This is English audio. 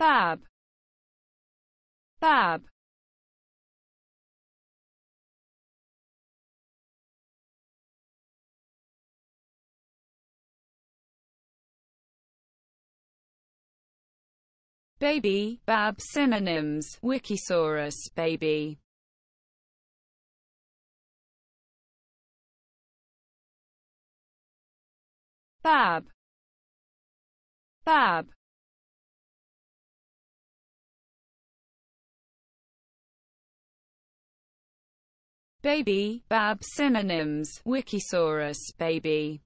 Bab. Bab. Baby, Bab synonyms, Wikisaurus, baby. Bab. Bab. Baby, Bab synonyms, Wikisaurus, baby.